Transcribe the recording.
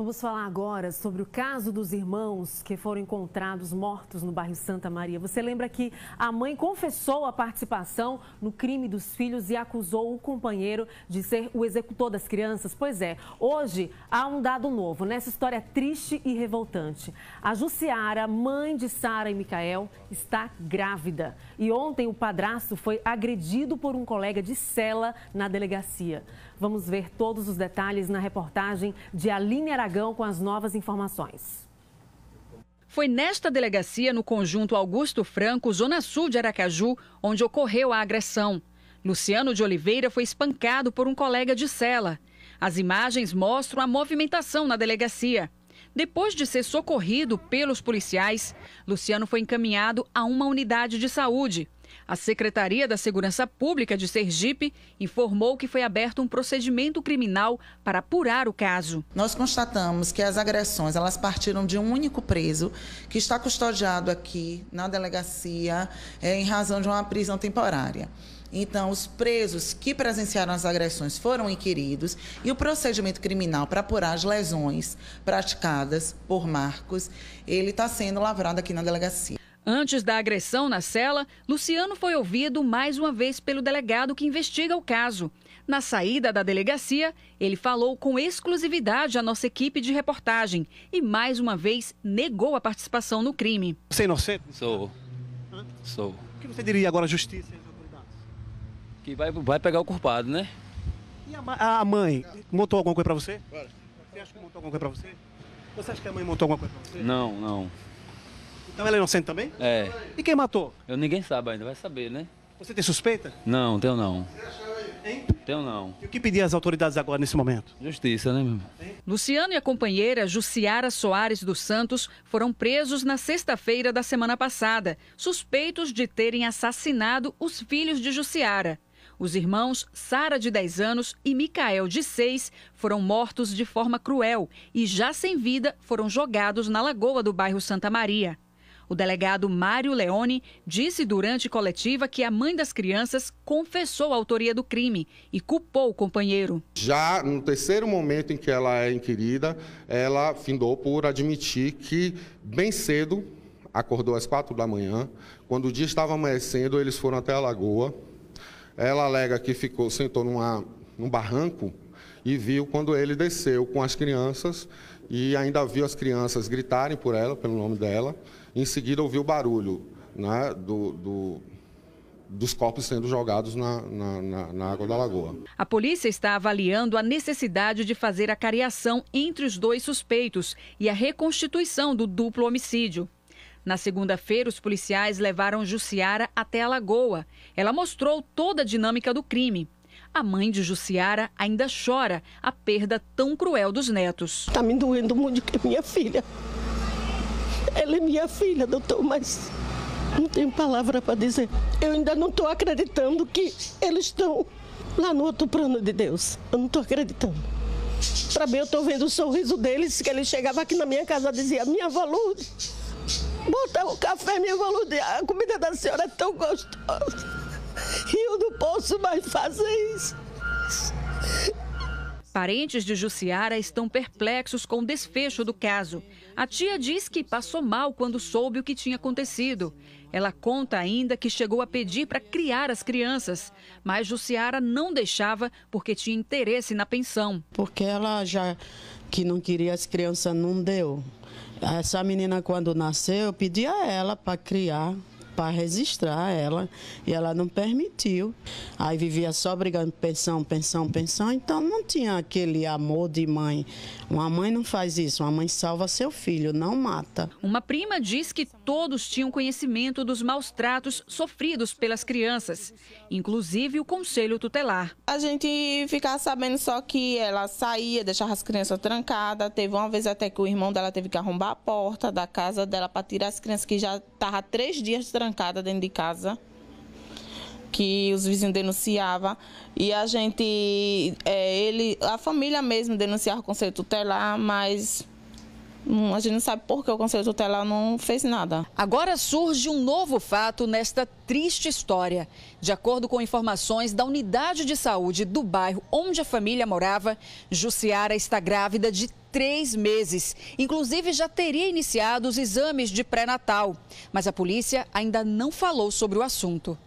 Vamos falar agora sobre o caso dos irmãos que foram encontrados mortos no bairro Santa Maria. Você lembra que a mãe confessou a participação no crime dos filhos e acusou o companheiro de ser o executor das crianças? Pois é, hoje há um dado novo nessa história triste e revoltante. A Jussiara, mãe de Sara e Micael, está grávida. E ontem o padrasto foi agredido por um colega de cela na delegacia. Vamos ver todos os detalhes na reportagem de Aline Aragão com as novas informações. Foi nesta delegacia, no conjunto Augusto Franco, Zona Sul de Aracaju, onde ocorreu a agressão. Luciano de Oliveira foi espancado por um colega de cela. As imagens mostram a movimentação na delegacia. Depois de ser socorrido pelos policiais, Luciano foi encaminhado a uma unidade de saúde. A Secretaria da Segurança Pública de Sergipe informou que foi aberto um procedimento criminal para apurar o caso. Nós constatamos que as agressões elas partiram de um único preso que está custodiado aqui na delegacia é, em razão de uma prisão temporária. Então, os presos que presenciaram as agressões foram inquiridos e o procedimento criminal para apurar as lesões praticadas por Marcos, ele está sendo lavrado aqui na delegacia. Antes da agressão na cela, Luciano foi ouvido mais uma vez pelo delegado que investiga o caso. Na saída da delegacia, ele falou com exclusividade à nossa equipe de reportagem e mais uma vez negou a participação no crime. Você é inocente? Sou. Sou. O que você diria agora à justiça e às autoridades? Que vai, vai pegar o culpado, né? E a, a mãe montou alguma coisa para você? Você acha que montou alguma coisa para você? Você acha que a mãe montou alguma coisa para você? Não, não. Então ela é inocente também? É. E quem matou? Eu ninguém sabe ainda, vai saber, né? Você tem suspeita? Não, tenho não. Hein? Tenho não. E o que pedir às autoridades agora nesse momento? Justiça, né, meu irmão? Luciano e a companheira Jussiara Soares dos Santos foram presos na sexta-feira da semana passada, suspeitos de terem assassinado os filhos de Jussiara. Os irmãos Sara, de 10 anos, e Micael, de 6, foram mortos de forma cruel e, já sem vida, foram jogados na lagoa do bairro Santa Maria. O delegado Mário Leone disse durante coletiva que a mãe das crianças confessou a autoria do crime e culpou o companheiro. Já no terceiro momento em que ela é inquirida, ela findou por admitir que bem cedo, acordou às quatro da manhã, quando o dia estava amanhecendo, eles foram até a lagoa. Ela alega que ficou, sentou numa, num barranco e viu quando ele desceu com as crianças e ainda viu as crianças gritarem por ela, pelo nome dela. Em seguida, ouviu o barulho né, do, do dos corpos sendo jogados na, na, na, na, água da lagoa. A polícia está avaliando a necessidade de fazer a cariação entre os dois suspeitos e a reconstituição do duplo homicídio. Na segunda-feira, os policiais levaram Jussiara até a lagoa. Ela mostrou toda a dinâmica do crime. A mãe de Jussiara ainda chora a perda tão cruel dos netos. Está me doendo muito que é minha filha. Ela é minha filha, doutor, mas não tenho palavra para dizer. Eu ainda não estou acreditando que eles estão lá no outro plano de Deus. Eu não estou acreditando. Para mim, eu estou vendo o sorriso deles, que ele chegava aqui na minha casa e dizia, minha valude, bota o café, minha valude, a comida da senhora é tão gostosa. Eu não posso mais fazer isso. Parentes de Jussiara estão perplexos com o desfecho do caso. A tia diz que passou mal quando soube o que tinha acontecido. Ela conta ainda que chegou a pedir para criar as crianças, mas Jussiara não deixava porque tinha interesse na pensão. Porque ela já que não queria as crianças não deu. Essa menina quando nasceu, eu pedi a ela para criar para registrar ela e ela não permitiu. Aí vivia só brigando pensão, pensão, pensão, então não tinha aquele amor de mãe. Uma mãe não faz isso, uma mãe salva seu filho, não mata. Uma prima diz que todos tinham conhecimento dos maus tratos sofridos pelas crianças, inclusive o conselho tutelar. A gente ficava sabendo só que ela saía, deixava as crianças trancadas, teve uma vez até que o irmão dela teve que arrombar a porta da casa dela para tirar as crianças que já estavam três dias trancadas trancada dentro de casa que os vizinhos denunciavam e a gente, é, ele, a família mesmo denunciava o conselho tutelar, mas Hum, a gente não sabe por que o Conselho Tutelar não fez nada. Agora surge um novo fato nesta triste história. De acordo com informações da unidade de saúde do bairro onde a família morava, Jussiara está grávida de três meses. Inclusive, já teria iniciado os exames de pré-natal. Mas a polícia ainda não falou sobre o assunto.